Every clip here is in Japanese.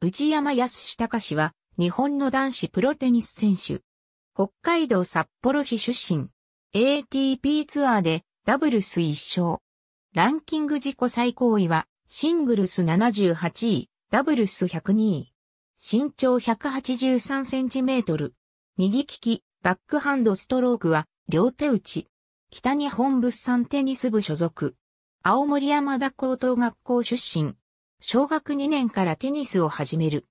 内山康隆氏は、日本の男子プロテニス選手。北海道札幌市出身。ATP ツアーでダブルス1勝。ランキング自己最高位は、シングルス78位、ダブルス102位。身長183センチメートル。右利き、バックハンドストロークは、両手打ち。北日本物産テニス部所属。青森山田高等学校出身。小学2年からテニスを始める。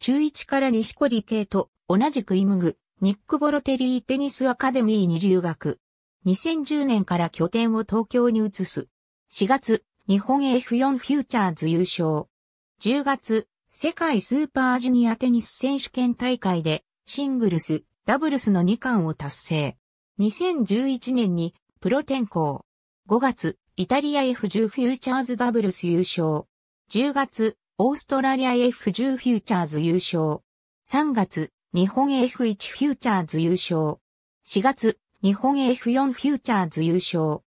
中1から西堀圭と同じくイムグ、ニックボロテリーテニスアカデミーに留学。2010年から拠点を東京に移す。4月、日本 F4 フューチャーズ優勝。10月、世界スーパージュニアテニス選手権大会で、シングルス、ダブルスの2冠を達成。2011年に、プロ転向。5月、イタリア F10 フューチャーズダブルス優勝。10月、オーストラリア F10 フューチャーズ優勝。3月、日本 F1 フューチャーズ優勝。4月、日本 F4 フューチャーズ優勝。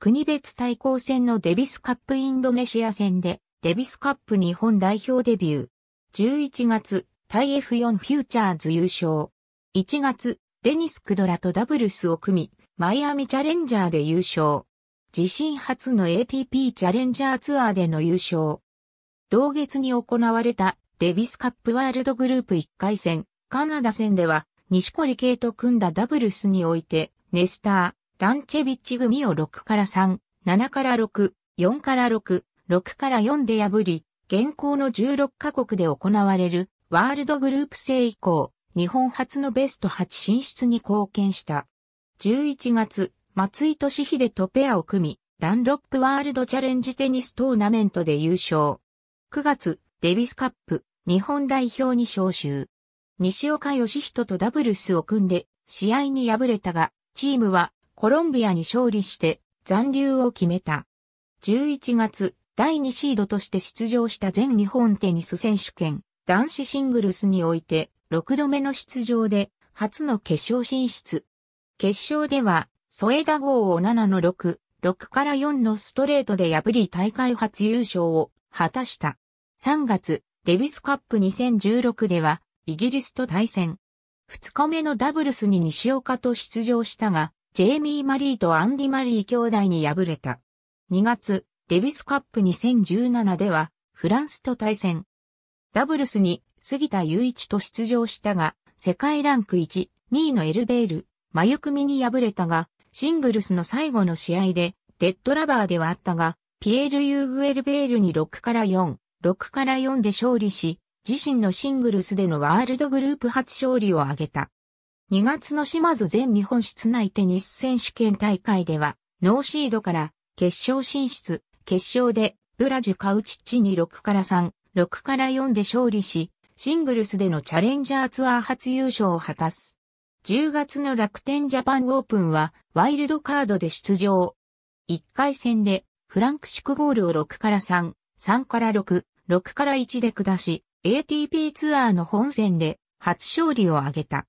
国別対抗戦のデビスカップインドネシア戦で、デビスカップ日本代表デビュー。11月、対 F4 フューチャーズ優勝。1月、デニス・クドラとダブルスを組み、マイアミチャレンジャーで優勝。自身初の ATP チャレンジャーツアーでの優勝。同月に行われたデビスカップワールドグループ1回戦、カナダ戦では、西堀圭と組んだダブルスにおいて、ネスター、ダンチェビッチ組を6から3、7から6、4から6、6から4で破り、現行の16カ国で行われるワールドグループ制以降、日本初のベスト8進出に貢献した。11月、松井敏秀とペアを組み、ダンロップワールドチャレンジテニストーナメントで優勝。9月、デビスカップ、日本代表に招集。西岡義人とダブルスを組んで、試合に敗れたが、チームはコロンビアに勝利して残留を決めた。11月、第2シードとして出場した全日本テニス選手権、男子シングルスにおいて、6度目の出場で、初の決勝進出。決勝では、添田号を7の6、6から4のストレートで破り大会初優勝を果たした。3月、デビスカップ2016では、イギリスと対戦。2日目のダブルスに西岡と出場したが、ジェイミー・マリーとアンディ・マリー兄弟に敗れた。2月、デビスカップ2017では、フランスと対戦。ダブルスに杉田祐一と出場したが、世界ランク1、2位のエルベール、マユクミに敗れたが、シングルスの最後の試合で、デッドラバーではあったが、ピエール・ユーグ・エルベールに6から4、6から4で勝利し、自身のシングルスでのワールドグループ初勝利を挙げた。2月の島津全日本室内テニス選手権大会では、ノーシードから決勝進出、決勝でブラジュ・カウチッチに6から3、6から4で勝利し、シングルスでのチャレンジャーツアー初優勝を果たす。10月の楽天ジャパンオープンはワイルドカードで出場。1回戦でフランク・シクゴールを6から3、3から6、6から1で下し、ATP ツアーの本戦で初勝利を挙げた。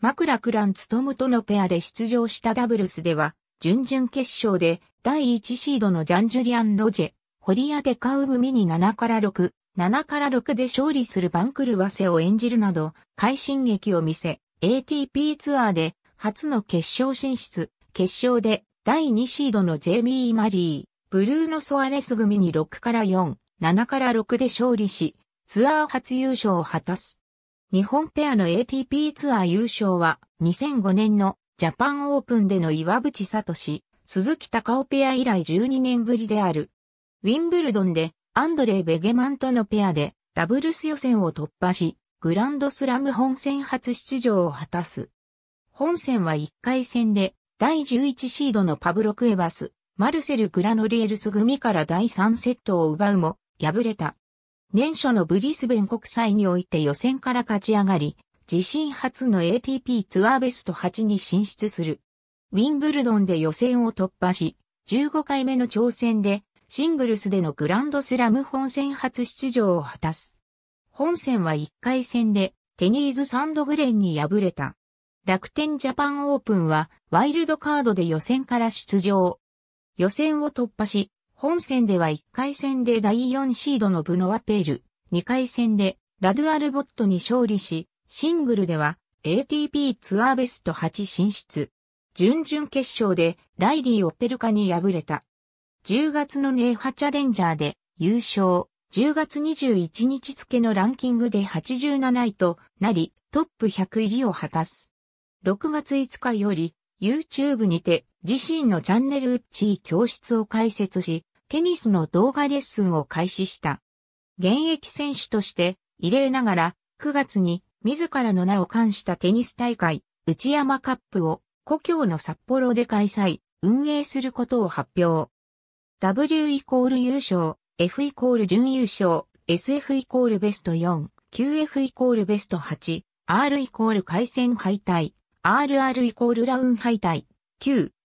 マクラクランツトムとのペアで出場したダブルスでは、準々決勝で第1シードのジャンジュリアン・ロジェ、ホリア・デカウグミに7から6、7から6で勝利する番狂わせを演じるなど、快進撃を見せ、ATP ツアーで初の決勝進出、決勝で第2シードのジェイミー・マリー、ブルーノ・ソアレス組に6から4、7から6で勝利し、ツアー初優勝を果たす。日本ペアの ATP ツアー優勝は2005年のジャパンオープンでの岩渕聡、鈴木隆夫ペア以来12年ぶりである。ウィンブルドンでアンドレイ・ベゲマンとのペアでダブルス予選を突破し、グランドスラム本戦初出場を果たす。本戦は1回戦で第11シードのパブロ・クエバス、マルセル・グラノリエルス組から第3セットを奪うも、敗れた。年初のブリスベン国際において予選から勝ち上がり、自身初の ATP ツアーベスト8に進出する。ウィンブルドンで予選を突破し、15回目の挑戦で、シングルスでのグランドスラム本戦初出場を果たす。本戦は1回戦で、テニーズ・サンドグレンに敗れた。楽天ジャパンオープンは、ワイルドカードで予選から出場。予選を突破し、本戦では1回戦で第4シードのブノワペール、2回戦でラドゥアルボットに勝利し、シングルでは ATP ツアーベスト8進出。準々決勝でライリー・オペルカに敗れた。10月のネーハチャレンジャーで優勝。10月21日付のランキングで87位となり、トップ100入りを果たす。6月5日より、YouTube にて、自身のチャンネルウッチー教室を開設し、テニスの動画レッスンを開始した。現役選手として、異例ながら、9月に自らの名を冠したテニス大会、内山カップを故郷の札幌で開催、運営することを発表。W イコール優勝、F イコール準優勝、SF イコールベスト4、QF イコールベスト8、R イコール回戦敗退、RR イコールラウン敗退、Q、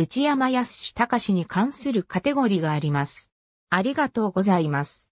内山康隆に関するカテゴリがあります。ありがとうございます。